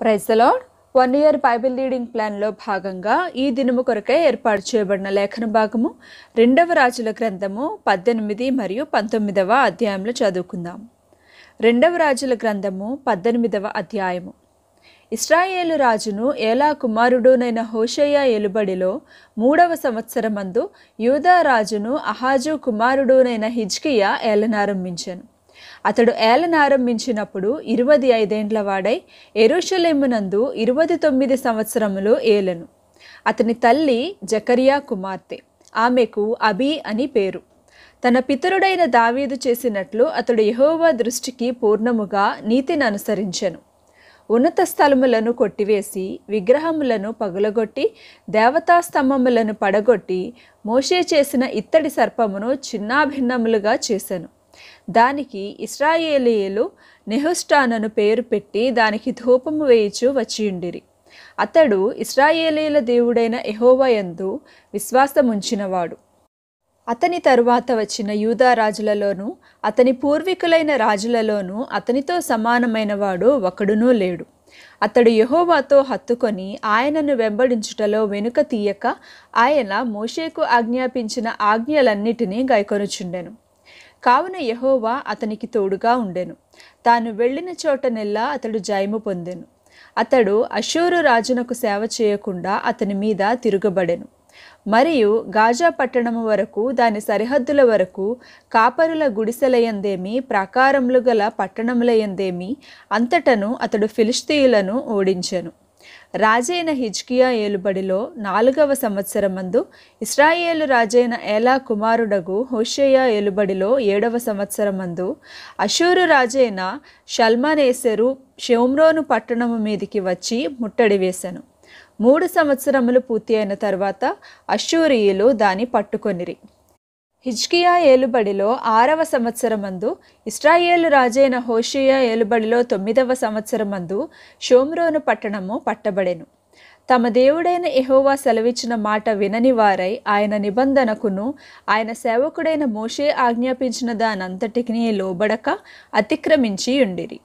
ప్రైజ్లో one year Bible reading ప్లాన్లో భాగంగా ఈ దినము కొరకే ఏర్పాటు చేయబడిన లేఖన భాగము రెండవ రాజుల గ్రంథము పద్దెనిమిది మరియు పంతొమ్మిదవ అధ్యాయంలో చదువుకుందాం రెండవ రాజుల గ్రంథము పద్దెనిమిదవ అధ్యాయము ఇస్రాయేలు రాజును ఏలా కుమారుడునైన హోషయ్య ఎలుబడిలో మూడవ సంవత్సరమందు యూదా రాజును అహాజు కుమారుడునైన హిజ్కియా ఏలనారంభించాను అతడు ఏలనారంభించినప్పుడు ఇరవై ఐదేండ్ల వాడై ఎరుషలేమునందు ఇరవై తొమ్మిది సంవత్సరములు ఏలను అతని తల్లి జకరియా కుమార్తె ఆమెకు అభి అని పేరు తన పితరుడైన దావీదు చేసినట్లు అతడు యహోవా దృష్టికి పూర్ణముగా నీతిని అనుసరించెను ఉన్నత స్థలములను కొట్టివేసి విగ్రహములను పగులగొట్టి దేవతా స్తంభములను పడగొట్టి మోషే చేసిన ఇత్తడి సర్పమును చిన్నాభిన్నములుగా చేశాను దానికి ఇస్రాయేలీయులు నెహుస్టానను పేరు పెట్టి దానికి ధూపము వేయిచూ వచ్చియుండిరి అతడు ఇస్రాయేలీల దేవుడైన ఎహోవయందు విశ్వాసముంచినవాడు అతని తరువాత వచ్చిన యూదారాజులలోనూ అతని పూర్వీకులైన రాజులలోనూ అతనితో సమానమైనవాడు ఒకడునూ లేడు అతడు యహోవాతో హత్తుకొని ఆయనను వెంబడించుటలో వెనుక తీయక ఆయన మోషేకు ఆజ్ఞాపించిన ఆజ్ఞలన్నిటినీ గైకొనుచుండెను కావున యహోవా అతనికి తోడుగా ఉండెను తాను వెళ్ళిన చోటనెల్లా అతడు జయము పొందెను అతడు అశూరు రాజునకు సేవ చేయకుండా అతని మీద తిరుగబడెను మరియు గాజా పట్టణము వరకు దాని సరిహద్దుల వరకు కాపరుల గుడిసెలయందేమి ప్రాకారములు గల పట్టణములయందేమి అంతటను అతడు ఫిలిస్తీయులను ఓడించెను రాజైన హిజ్కియా ఏలుబడిలో నాలుగవ సంవత్సరమందు ఇస్రాయేలు రాజైన ఏలా కుమారుడగు హోషేయ ఏలుబడిలో ఏడవ సంవత్సరమందు అషూరు రాజైన షల్మానేసెరు షోమ్రోను పట్టణము మీదికి వచ్చి ముట్టడి వేశాను మూడు సంవత్సరములు పూర్తి అయిన తర్వాత అశూరియులు దాన్ని పట్టుకొనిరి హిజ్కియా ఏలుబడిలో ఆరవ సంవత్సరమందు ఇస్రాయేలు రాజైన హోషియా ఏలుబడిలో తొమ్మిదవ సంవత్సరమందు షోమ్రోను పట్టణము పట్టబడెను తమ దేవుడైన ఎహోవా సెలవిచ్చిన మాట వినని వారై ఆయన నిబంధనకును ఆయన సేవకుడైన మోషే ఆజ్ఞాపించిన దానంతటికి లోబడక అతిక్రమించి ఉండిరి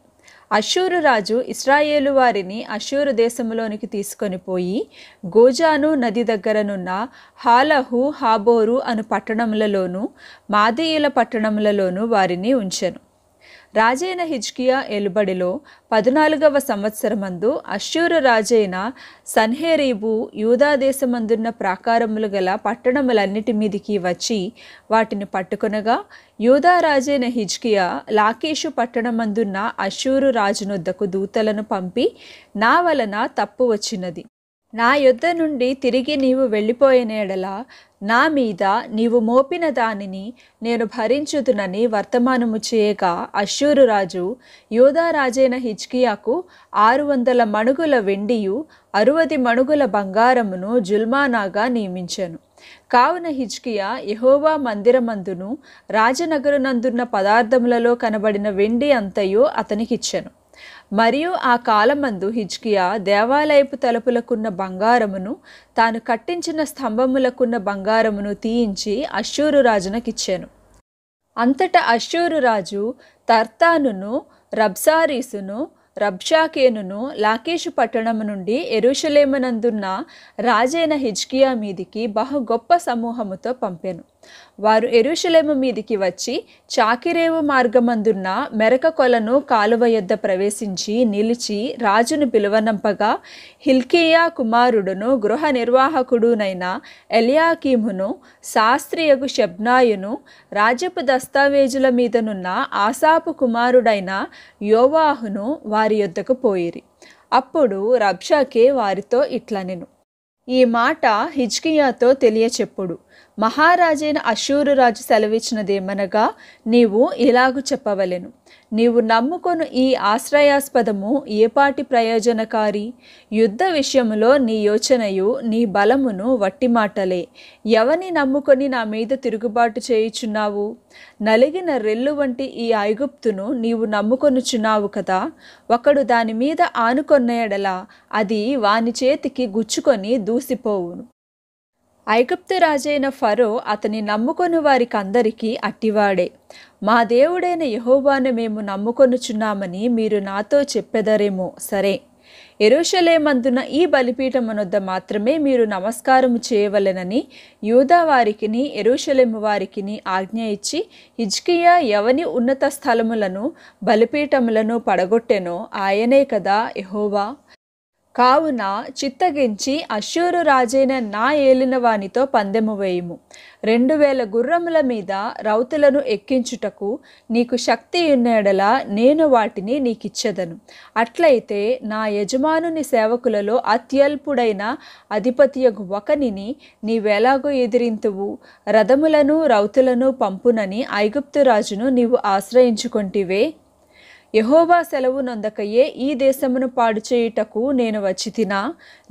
అషూరు రాజు ఇస్రాయేలు వారిని అషూరు దేశంలోనికి తీసుకొని పోయి గోజాను నది దగ్గరనున్న హాలహు హాబోరు అను పట్టణములలోను మాదీయుల పట్టణములలోను వారిని ఉంచెను రాజైన హిజ్కియా ఎలుబడిలో పద్నాలుగవ సంవత్సరమందు అశ్యూర రాజైన సన్హేరీబు యూదాదేశమందున్న ప్రాకారములు గల పట్టణములన్నిటి మీదికి వచ్చి వాటిని పట్టుకొనగా యూదా రాజైన హిజ్కియా లాకేషు పట్టణమందున్న అశ్యూరు రాజునొద్దకు దూతలను పంపి నా వలన తప్పు వచ్చినది నా యుద్ధ నుండి తిరిగి నీవు వెళ్ళిపోయినేడలా నా మీద నీవు మోపిన దానిని నేను భరించుతునని వర్తమానము చేయక అశ్షూరురాజు యోధారాజైన హిజ్కియాకు ఆరు వందల మణుగుల వెండియు అరువది మణుగుల బంగారమును జుల్మానాగా నియమించను కావున హిజ్కియా యహోవా మందిరమందును రాజనగరునందున్న పదార్థములలో కనబడిన వెండి అంతయో అతనికిచ్చెను మరియు ఆ కాలమందు హిజ్కియా దేవాలయపు తలుపులకున్న బంగారమును తాను కట్టించిన స్తంభములకున్న బంగారమును తీయించి అశ్షూరు రాజునకిచ్చాను అంతట అశ్షూరు రాజు తర్తానును రబ్సారీసును రబ్షాకేనును లాకేషు పట్టణం నుండి ఎరుషలేమనందున్న రాజైన హిజ్కియా మీదికి బహు గొప్ప సమూహముతో పంపాను వారు ఎరుషలేము మీదికి వచ్చి చాకిరేవు మార్గమందున్న మెరక కొలను కాలువ యొద్ద ప్రవేశించి నిలిచి రాజును పిలువనంపగా హిల్కియా కుమారుడును గృహ నిర్వాహకుడునైన ఎలియాకీమును శాస్త్రియగు షబ్నాయును రాజ్యపు దస్తావేజుల మీదనున్న ఆసాపు కుమారుడైన యోవాహును వారి యొద్దకు పోయిరి అప్పుడు రబ్షాకే వారితో ఇట్లనెను ఈ మాట హిజ్కియాతో తెలియచెప్పుడు మహారాజైన అశూరురాజు సెలవిచ్చినదేమనగా నీవు ఇలాగు చెప్పవలెను నీవు నమ్ముకొను ఈ ఆశ్రయాస్పదము ఏపాటి ప్రయోజనకారి యుద్ధ విషయంలో నీ యోచనయు నీ బలమును వట్టిమాటలే ఎవని నమ్ముకొని నా మీద తిరుగుబాటు చేయుచున్నావు నలిగిన రెల్లు వంటి ఈ ఐగుప్తును నీవు నమ్ముకొనుచున్నావు కదా ఒకడు దాని మీద ఆనుకొన్న ఎడల అది వాని చేతికి గుచ్చుకొని దూసిపోవును ఐగుప్తు రాజైన ఫరో అతని నమ్ముకొని వారికి అందరికీ అట్టివాడే మా దేవుడైన యహోబాను మేము నమ్ముకొనుచున్నామని మీరు నాతో చెప్పెదరేమో సరే ఎరుషలేమందున ఈ వద్ద మాత్రమే మీరు నమస్కారం చేయవలెనని యూదా వారికిని ఎరుషలేము వారికిని ఆజ్ఞ ఇచ్చి హిజ్కియా ఎవని ఉన్నత స్థలములను బలిపీఠములను పడగొట్టెనో ఆయనే కదా యహోవా కావున చిత్తగించి అశ్షూరు రాజైన నా ఏలిన వానితో పందెము వేయుము రెండు వేల గుర్రముల మీద రౌతులను ఎక్కించుటకు నీకు శక్తి ఉన్నడలా నేను వాటిని నీకిచ్చెదను అట్లయితే నా యజమానుని సేవకులలో అత్యల్పుడైన అధిపతియగు ఒకనిని నీవెలాగో ఎదిరింతువు రథములను రౌతులను పంపునని ఐగుప్తు రాజును నీవు ఆశ్రయించుకుంటివే యహోవా సెలవు నొందకయే ఈ దేశమును పాడు చేయుటకు నేను వచ్చి తినా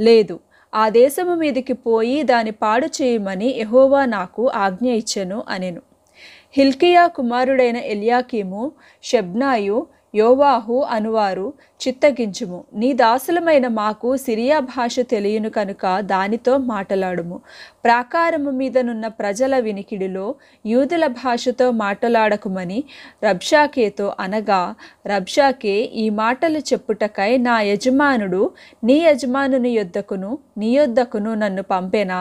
లేదు ఆ దేశము మీదికి పోయి దాని పాడు చేయమని యహోవా నాకు ఆజ్ఞ ఇచ్చెను అనెను హిల్కియా కుమారుడైన ఎలియాకీము షెబ్నాయు యోవాహు అనువారు చిత్తగించుము నీ దాసులమైన మాకు సిరియా భాష తెలియను కనుక దానితో మాటలాడుము ప్రాకారము మీదనున్న ప్రజల వినికిడిలో యూదుల భాషతో మాటలాడకుమని రబ్షాకేతో అనగా రబ్షాకే ఈ మాటలు చెప్పుటకై నా యజమానుడు నీ యజమానుని యొద్దకును నీ యొద్దకును నన్ను పంపెనా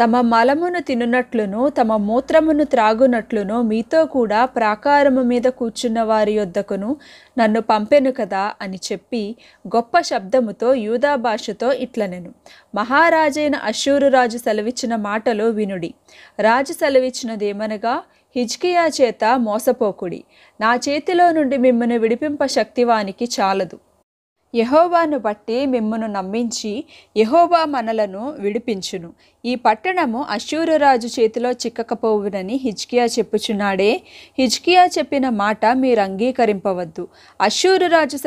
తమ మలమును తినునట్లును తమ మూత్రమును త్రాగునట్లును మీతో కూడా ప్రాకారము మీద కూర్చున్న వారి యొద్దకును నన్ను పంపెను కదా అని చెప్పి గొప్ప శబ్దముతో యూదా భాషతో ఇట్లనెను మహారాజైన అశూరు రాజు సెలవిచ్చిన మాటలు వినుడి రాజు సెలవిచ్చినదేమనగా హిజ్కియా చేత మోసపోకుడి నా చేతిలో నుండి మిమ్మను విడిపింప శక్తివానికి చాలదు యహోవాను బట్టి మిమ్మను నమ్మించి యహోవా మనలను విడిపించును ఈ పట్టణము అశూరరాజు చేతిలో చిక్కకపోవునని హిజ్కియా చెప్పుచున్నాడే హిజ్కియా చెప్పిన మాట మీరు అంగీకరింపవద్దు అశూరరాజు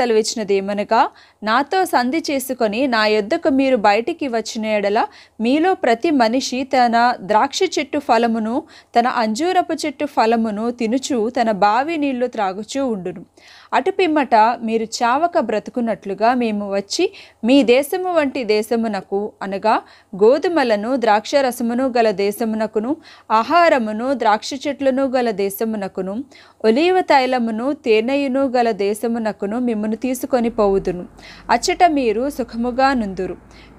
ఏమనగా నాతో సంధి చేసుకొని నా యొద్దకు మీరు బయటికి వచ్చిన ఎడల మీలో ప్రతి మనిషి తన ద్రాక్ష చెట్టు ఫలమును తన అంజూరపు చెట్టు ఫలమును తినుచు తన బావి నీళ్లు త్రాగుచూ ఉండును అటు పిమ్మట మీరు చావక బ్రతుకున్నట్లుగా మేము వచ్చి మీ దేశము వంటి దేశమునకు అనగా గోధుమలను ద్రాక్ష రసమును గల దేశమునకును ఆహారమును ద్రాక్ష చెట్లను గల దేశమునకును ఒలీవ తైలమును తేనెయును గల దేశమునకును మిమ్మను తీసుకొని పోవుదును అచ్చట మీరు సుఖముగా నుందురు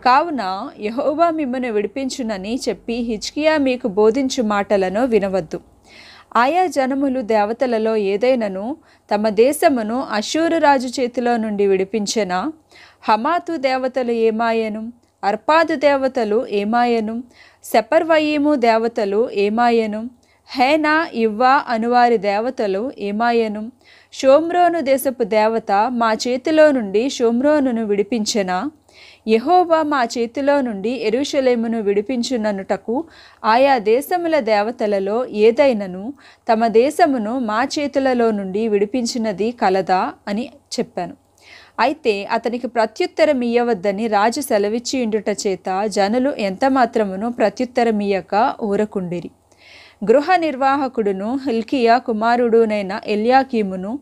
కావున యహోవా మిమ్మను విడిపించునని చెప్పి హిజ్కియా మీకు బోధించు మాటలను వినవద్దు ఆయా జనములు దేవతలలో ఏదైనాను తమ దేశమును అశూరు రాజు చేతిలో నుండి విడిపించెనా హమాతు దేవతలు ఏమాయను అర్పాదు దేవతలు ఏమాయను సెపర్వయీము దేవతలు ఏమాయను హేనా ఇవ్వా అనువారి దేవతలు ఏమాయను షోమ్రోను దేశపు దేవత మా చేతిలో నుండి షోమ్రోనును విడిపించెనా యహోవా మా చేతిలో నుండి ఎరుషలేమును విడిపించుననుటకు ఆయా దేశముల దేవతలలో ఏదైనను తమ దేశమును మా చేతులలో నుండి విడిపించినది కలదా అని చెప్పాను అయితే అతనికి ఇయ్యవద్దని రాజు సెలవిచ్చి ఉండుట చేత జనులు ప్రత్యుత్తరం ఇయ్యక ఊరకుండిరి గృహ నిర్వాహకుడును హిల్కియా కుమారుడునైన ఎల్యాకీమును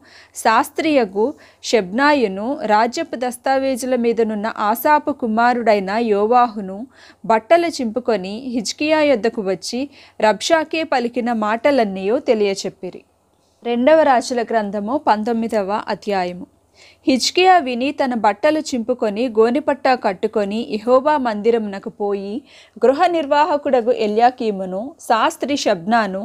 శాస్త్రీయకు షెబ్నాయును రాజ్యపు దస్తావేజుల మీదనున్న ఆసాపు కుమారుడైన యోవాహును బట్టలు చింపుకొని హిజ్కియా యొద్దకు వచ్చి రబ్షాకే పలికిన మాటలన్నీయో తెలియచెప్పిరి రెండవ రాజుల గ్రంథము పంతొమ్మిదవ అధ్యాయము హిజ్కియా విని తన బట్టలు చింపుకొని గోనిపట్టా కట్టుకొని ఇహోబా మందిరమునకు పోయి గృహ నిర్వాహకుడగు ఎల్యాకీమును శాస్త్రి షబ్నాను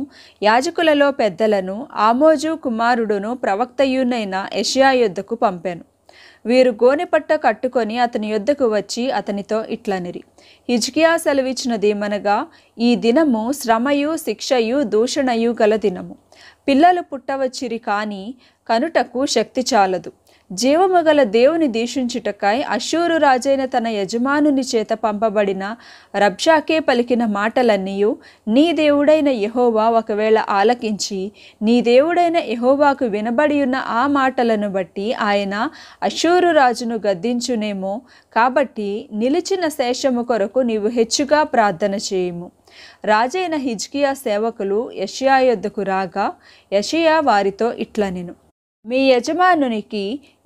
యాజకులలో పెద్దలను ఆమోజు కుమారుడును ప్రవక్తయునైన ఎషియా యుద్ధకు పంపాను వీరు గోనిపట్ట కట్టుకొని అతని యుద్ధకు వచ్చి అతనితో ఇట్లనిరి హిజ్కియా సెలవిచ్చినదేమనగా ఈ దినము శ్రమయు శిక్షయు దూషణయు గల దినము పిల్లలు పుట్టవచ్చిరి కానీ కనుటకు శక్తి చాలదు గల దేవుని దీక్షించుటకై అశూరు రాజైన తన యజమానుని చేత పంపబడిన రబ్షాకే పలికిన మాటలన్నీ నీ దేవుడైన యహోవా ఒకవేళ ఆలకించి నీ దేవుడైన యహోవాకు వినబడి ఉన్న ఆ మాటలను బట్టి ఆయన అశూరు రాజును గద్దించునేమో కాబట్టి నిలిచిన శేషము కొరకు నీవు హెచ్చుగా ప్రార్థన చేయము రాజైన హిజ్కియా సేవకులు యషియా యొద్దకు రాగా యషియా వారితో ఇట్లనెను మీ యజమానునికి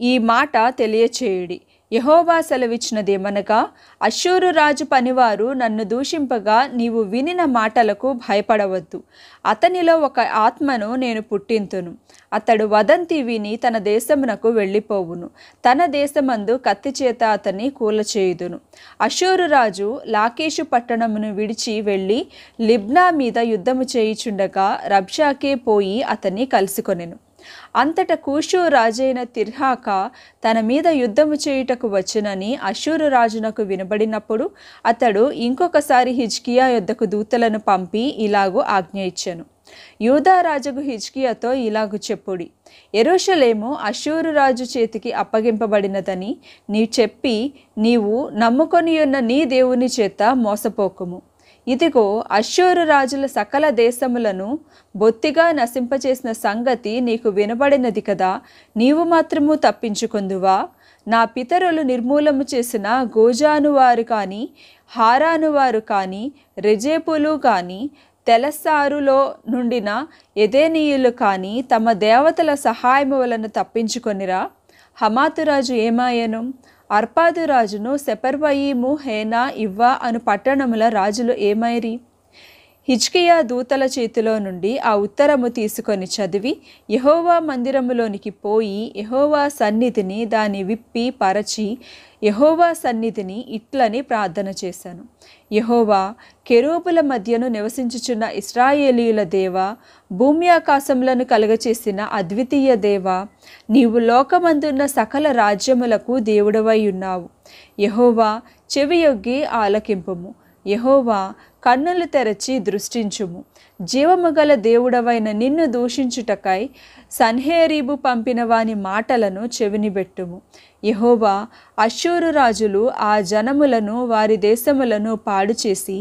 ఈ మాట తెలియచేయుడి యహోవా సెలవిచ్చినదేమనగా అశ్షూరు రాజు పనివారు నన్ను దూషింపగా నీవు వినిన మాటలకు భయపడవద్దు అతనిలో ఒక ఆత్మను నేను పుట్టింతును అతడు వదంతి విని తన దేశమునకు వెళ్ళిపోవును తన దేశమందు కత్తి చేత అతన్ని కూలచేయుదును అశూరు రాజు లాకేషు పట్టణమును విడిచి వెళ్ళి లిబ్నా మీద యుద్ధము చేయుచుండగా రబ్షాకే పోయి అతన్ని కలుసుకొనెను అంతట కూషు రాజైన తిర్హాక తన మీద యుద్ధము చేయుటకు వచ్చునని అశూరు రాజునకు వినబడినప్పుడు అతడు ఇంకొకసారి హిజ్కియా యుద్ధకు దూతలను పంపి ఇలాగూ ఆజ్ఞ ఇచ్చెను యూదారాజుకు హిజ్కియాతో ఇలాగు చెప్పుడి ఎరోషలేము అశూరు రాజు చేతికి అప్పగింపబడినదని నీ చెప్పి నీవు నమ్ముకొని ఉన్న నీ దేవుని చేత మోసపోకుము ఇదిగో అశ్వరు రాజుల సకల దేశములను బొత్తిగా నశింపచేసిన సంగతి నీకు వినబడినది కదా నీవు మాత్రము తప్పించుకుందువా నా పితరులు నిర్మూలము చేసిన గోజాను వారు కానీ హారాను వారు కానీ రెజేపులు కానీ తెలసారులో నుండిన ఎదేనీయులు కానీ తమ దేవతల సహాయము వలన తప్పించుకొనిరా హమాతురాజు ఏమాయను అర్పాదురాజును సెపర్వయీము హేనా ఇవ్వ అను పట్టణముల రాజులు ఏమైరి హిజ్కియా దూతల చేతిలో నుండి ఆ ఉత్తరము తీసుకొని చదివి యహోవా మందిరములోనికి పోయి యహోవా సన్నిధిని దాని విప్పి పరచి యహోవా సన్నిధిని ఇట్లని ప్రార్థన చేశాను యహోవా కెరూపుల మధ్యను నివసించుచున్న ఇస్రాయేలీల దేవ భూమి ఆకాశములను కలగచేసిన అద్వితీయ దేవ నీవు లోకమందున్న సకల రాజ్యములకు దేవుడవై ఉన్నావు యహోవా చెవియొగ్గి ఆలకింపము యహోవా కన్నులు తెరచి దృష్టించుము జీవముగల దేవుడవైన నిన్ను దూషించుటకై సన్హేరీబు పంపిన వాని మాటలను చెవినిబెట్టుము యహోవా అశ్షూరు రాజులు ఆ జనములను వారి దేశములను పాడు చేసి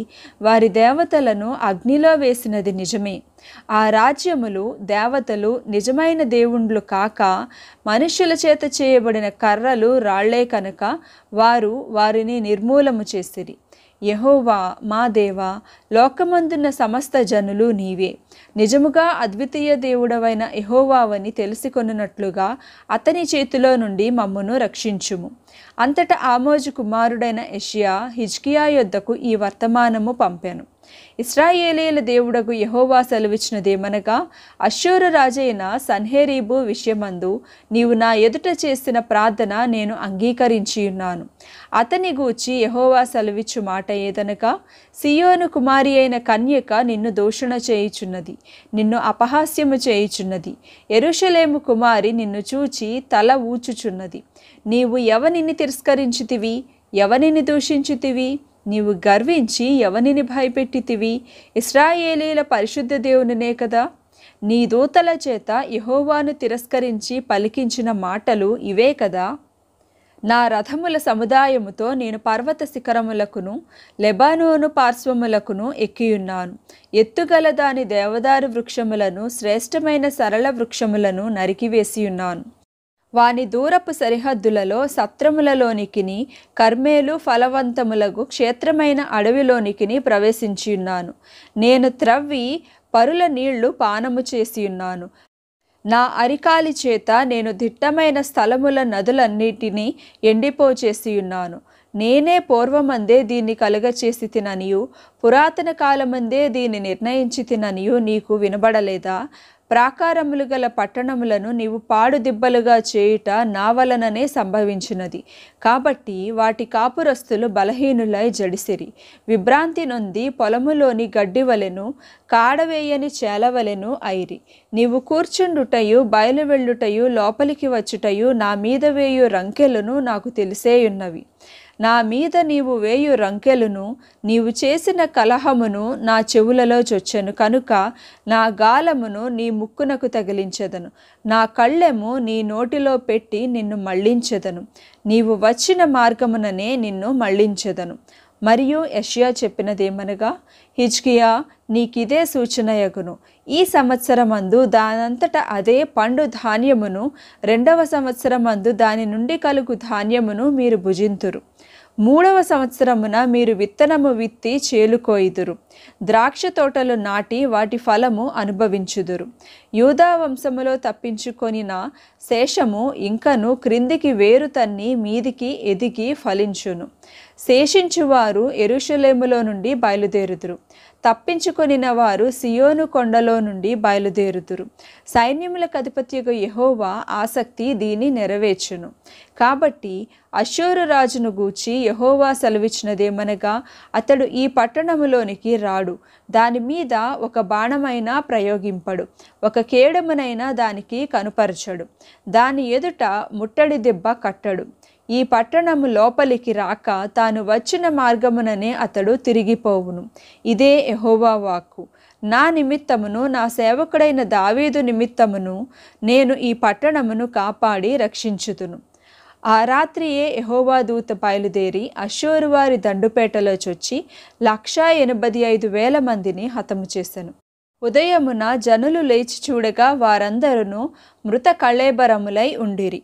వారి దేవతలను అగ్నిలో వేసినది నిజమే ఆ రాజ్యములు దేవతలు నిజమైన దేవుండ్లు కాక మనుషుల చేత చేయబడిన కర్రలు రాళ్లే కనుక వారు వారిని నిర్మూలము చేసిరి ಯಹೋವಾ ಮಾ ದೇವ లోకమందున్న సమస్త జనులు నీవే నిజముగా అద్వితీయ దేవుడవైన ఎహోవావని తెలుసుకొనున్నట్లుగా అతని చేతిలో నుండి మమ్మను రక్షించుము అంతట ఆమోజు కుమారుడైన ఎషియా హిజ్కియా యొద్దకు ఈ వర్తమానము పంపాను ఇస్రాయేలీల దేవుడకు యహోవా సెలవిచ్చినదేమనగా అశ్షూరు రాజైన సన్హేరీబు విషయమందు నీవు నా ఎదుట చేసిన ప్రార్థన నేను అంగీకరించి ఉన్నాను అతని గూర్చి యహోవా సెలవిచ్చు మాట ఏదనగా సియోను కుమారి కుమారి అయిన కన్యక నిన్ను దూషణ చేయుచున్నది నిన్ను అపహాస్యము చేయుచున్నది ఎరుషలేము కుమారి నిన్ను చూచి తల ఊచుచున్నది నీవు ఎవనిని తిరస్కరించితివి ఎవనిని దూషించితివి నీవు గర్వించి ఎవనిని భయపెట్టితివి ఇస్రాయేలీల పరిశుద్ధ దేవునినే కదా నీ దూతల చేత యహోవాను తిరస్కరించి పలికించిన మాటలు ఇవే కదా నా రథముల సముదాయముతో నేను పర్వత శిఖరములకును లెబానోను పార్శ్వములకును ఎక్కియున్నాను ఎత్తుగల దాని దేవదారు వృక్షములను శ్రేష్టమైన సరళ వృక్షములను నరికివేసియున్నాను వాని దూరపు సరిహద్దులలో సత్రములలోనికిని కర్మేలు ఫలవంతములకు క్షేత్రమైన అడవిలోనికిని ప్రవేశించియున్నాను నేను త్రవ్వి పరుల నీళ్లు పానము చేసియున్నాను నా అరికాలి చేత నేను దిట్టమైన స్థలముల నదులన్నిటినీ ఎండిపోచేసియున్నాను నేనే పూర్వమందే దీన్ని కలుగచేసి తిననియు పురాతన కాలమందే దీన్ని నిర్ణయించి తిననియు నీకు వినబడలేదా ప్రాకారములు గల పట్టణములను నీవు పాడుదిబ్బలుగా చేయుట నా వలననే సంభవించినది కాబట్టి వాటి కాపురస్తులు బలహీనులై జడిసిరి విభ్రాంతి నొంది పొలములోని గడ్డివలెను కాడవేయని చేలవలెను ఐరి నీవు కూర్చుండుటయు బయలువెళ్ళుటయు లోపలికి వచ్చుటయు నా మీద వేయు రంకెలను నాకు తెలిసేయున్నవి నా మీద నీవు వేయు రంకెలను నీవు చేసిన కలహమును నా చెవులలో చొచ్చను కనుక నా గాలమును నీ ముక్కునకు తగిలించదను నా కళ్ళెము నీ నోటిలో పెట్టి నిన్ను మళ్ళించదను నీవు వచ్చిన మార్గముననే నిన్ను మళ్ళించదను మరియు యష్యా చెప్పినదేమనగా హిజ్కియా నీకిదే సూచనయగును ఈ సంవత్సరమందు దానంతట అదే పండు ధాన్యమును రెండవ సంవత్సరమందు దాని నుండి కలుగు ధాన్యమును మీరు భుజింతురు మూడవ సంవత్సరమున మీరు విత్తనము విత్తి చేలుకోయిదురు ద్రాక్ష తోటలు నాటి వాటి ఫలము అనుభవించుదురు యూదా వంశములో తప్పించుకొనిన శేషము ఇంకను క్రిందికి వేరు తన్ని మీదికి ఎదిగి ఫలించును శేషించువారు ఎరుషులేములో నుండి బయలుదేరుదురు తప్పించుకొనిన వారు సియోను కొండలో నుండి బయలుదేరుతురు సైన్యముల అధిపతియగు యహోవా ఆసక్తి దీన్ని నెరవేర్చును కాబట్టి అశోరు రాజును గూర్చి యహోవా సెలవిచ్చినదేమనగా అతడు ఈ పట్టణములోనికి రాడు దాని మీద ఒక బాణమైనా ప్రయోగింపడు ఒక కేడమునైనా దానికి కనుపరచడు దాని ఎదుట ముట్టడి దెబ్బ కట్టడు ఈ పట్టణము లోపలికి రాక తాను వచ్చిన మార్గముననే అతడు తిరిగిపోవును ఇదే ఎహోవా వాక్కు నా నిమిత్తమును నా సేవకుడైన దావీదు నిమిత్తమును నేను ఈ పట్టణమును కాపాడి రక్షించుతును ఆ రాత్రియే ఎహోవా దూత బయలుదేరి అశోరు వారి దండుపేటలో చొచ్చి లక్షా ఎనభై ఐదు వేల మందిని హతము చేశాను ఉదయమున జనులు లేచి చూడగా వారందరూ మృత కళేబరములై ఉండిరి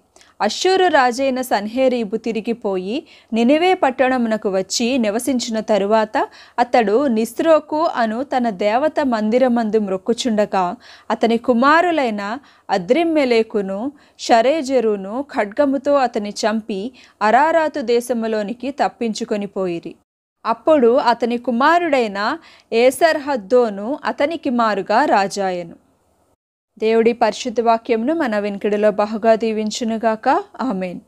అశ్షూరు రాజైన సన్హేరీబు తిరిగిపోయి నినివే పట్టణమునకు వచ్చి నివసించిన తరువాత అతడు నిస్రోకు అను తన దేవత మందిరమందు మ్రొక్కుచుండగా అతని కుమారులైన అద్రిమ్మెలేకును షరేజరును ఖడ్గముతో అతని చంపి అరారాతు దేశములోనికి తప్పించుకొని పోయిరి అప్పుడు అతని కుమారుడైన ఏసర్హద్దోను అతనికి మారుగా రాజాయను దేవుడి పరిశుద్ధ వాక్యమును మన వెనుకడిలో బహుగా దీవించునుగాక ఆమెన్